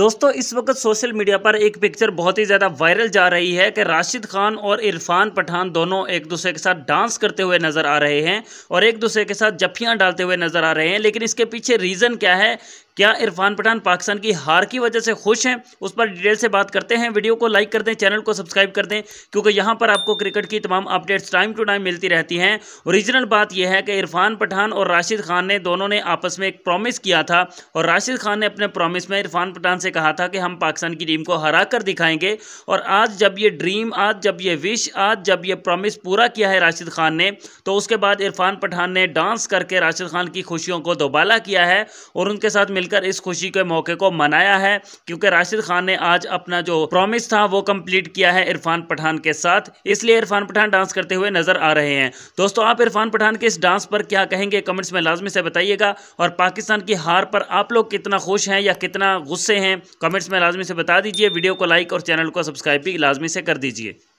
दोस्तों इस वक्त सोशल मीडिया पर एक पिक्चर बहुत ही ज़्यादा वायरल जा रही है कि राशिद खान और इरफान पठान दोनों एक दूसरे के साथ डांस करते हुए नज़र आ रहे हैं और एक दूसरे के साथ जफियाँ डालते हुए नज़र आ रहे हैं लेकिन इसके पीछे रीज़न क्या है क्या इरफान पठान पाकिस्तान की हार की वजह से खुश हैं उस पर डिटेल से बात करते हैं वीडियो को लाइक कर दें चैनल को सब्सक्राइब कर दें क्योंकि यहाँ पर आपको क्रिकेट की तमाम अपडेट्स टाइम टू टाइम मिलती रहती हैं ओरिजिनल बात यह है कि इरफान पठान और राशिद खान ने दोनों ने आपस में एक प्रॉमिस किया था और राशिद खान ने अपने प्रॉमिस में इरफान पठान से कहा था कि हम पाकिस्तान की टीम को हरा कर दिखाएंगे और आज जब ये ड्रीम आज जब ये विश आज जब ये प्रॉमिस पूरा किया है राशिद खान ने तो उसके बाद इरफान पठान ने डांस करके राशिद खान की खुशियों को दोबाला किया है और उनके साथ मिलकर मिलकर इस खुशी के मौके को मनाया है क्योंकि राशिद खान ने आज अपना जो प्रॉमिस था वो कंप्लीट किया है इरफान पठान के साथ इसलिए इरफान पठान डांस करते हुए नजर आ रहे हैं दोस्तों आप इरफान पठान के इस डांस पर क्या कहेंगे कमेंट्स में लाजमी से बताइएगा और पाकिस्तान की हार पर आप लोग कितना खुश हैं या कितना गुस्से हैं कमेंट्स में लाजमी से बता दीजिए वीडियो को लाइक और चैनल को सब्सक्राइब भी लाजमी से कर दीजिए